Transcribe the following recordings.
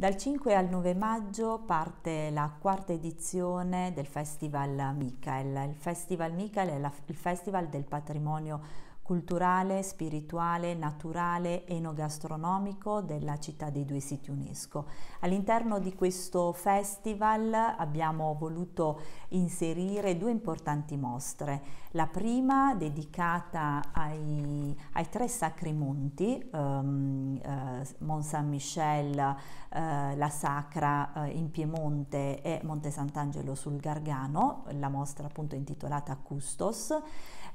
Dal 5 al 9 maggio parte la quarta edizione del Festival Michael. Il Festival Michael è la, il festival del patrimonio culturale, spirituale, naturale, enogastronomico della città dei due siti UNESCO. All'interno di questo festival abbiamo voluto inserire due importanti mostre. La prima dedicata ai, ai tre sacri monti, um, eh, Mont Saint-Michel, eh, la Sacra eh, in Piemonte e Monte Sant'Angelo sul Gargano, la mostra appunto intitolata Custos.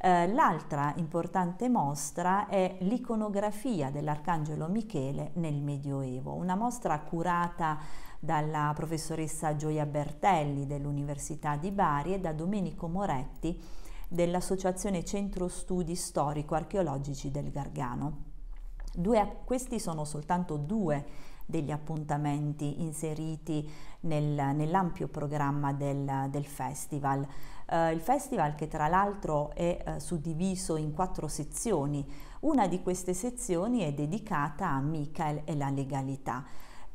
Eh, l'altra importante importante mostra è l'iconografia dell'Arcangelo Michele nel Medioevo, una mostra curata dalla professoressa Gioia Bertelli dell'Università di Bari e da Domenico Moretti dell'Associazione Centro Studi Storico-Archeologici del Gargano. Due, questi sono soltanto due degli appuntamenti inseriti nel, nell'ampio programma del, del festival. Uh, il festival che tra l'altro è uh, suddiviso in quattro sezioni. Una di queste sezioni è dedicata a Michael e la legalità.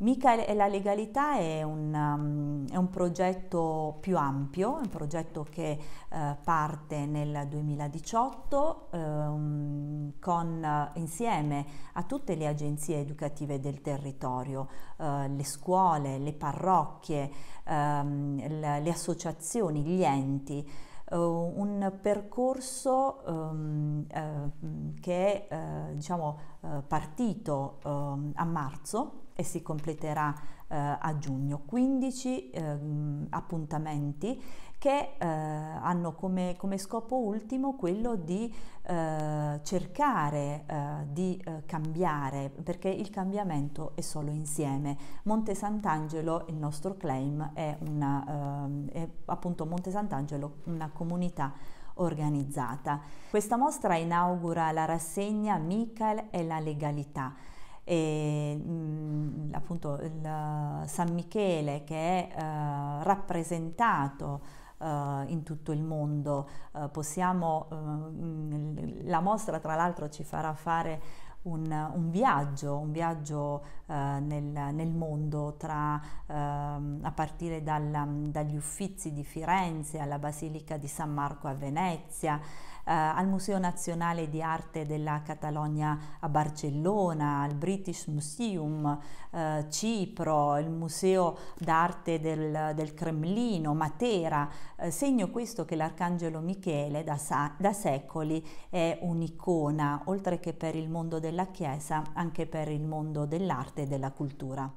Mica e la legalità è un, um, è un, progetto più ampio, un progetto che uh, parte nel 2018 eh, um, con, uh, insieme a tutte le agenzie educative del territorio, uh, le scuole, le parrocchie, um, ehm, le, le associazioni, gli enti. Uh, un percorso um, uh, che è uh, diciamo, partito ehm, a marzo e si completerà eh, a giugno. 15 eh, appuntamenti che eh, hanno come, come, scopo ultimo quello di eh, cercare eh, di eh, cambiare, perché il cambiamento è solo insieme. Monte Sant'Angelo, il nostro claim, è, una, ehm, è appunto Monte Sant'Angelo, una comunità organizzata. Questa mostra inaugura la rassegna Michael e la legalità. E appunto il eh, San Michele che è eh, rappresentato eh, in tutto il mondo. Eh, possiamo, mm, la mostra tra l'altro ci farà fare un, un viaggio, un viaggio eh, nel, nel, mondo tra, eh, a partire dal, dagli Uffizi di Firenze alla Basilica di San Marco a Venezia, eh, al Museo Nazionale di Arte della Catalogna a Barcellona, al British Museum, eh, Cipro, il Museo d'Arte del, del Cremlino, Matera. Eh, segno questo che l'Arcangelo Michele da, da secoli è un'icona, oltre che per il mondo del della Chiesa anche per il mondo dell'arte e della cultura.